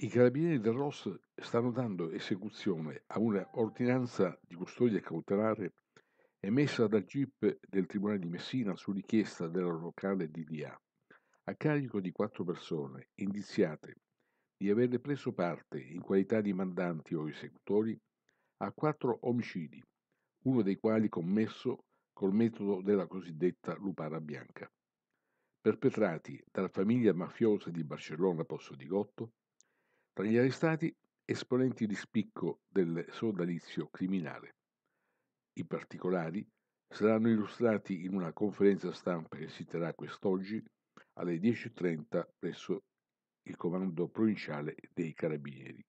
I carabinieri del ROS stanno dando esecuzione a una ordinanza di custodia cautelare emessa dal GIP del Tribunale di Messina su richiesta della locale DDA, a carico di quattro persone indiziate di aver preso parte, in qualità di mandanti o esecutori, a quattro omicidi, uno dei quali commesso col metodo della cosiddetta lupara bianca, perpetrati dalla famiglia mafiosa di Barcellona Posso di Gotto tra gli arrestati esponenti di spicco del sodalizio criminale. I particolari saranno illustrati in una conferenza stampa che si terrà quest'oggi alle 10.30 presso il Comando Provinciale dei Carabinieri.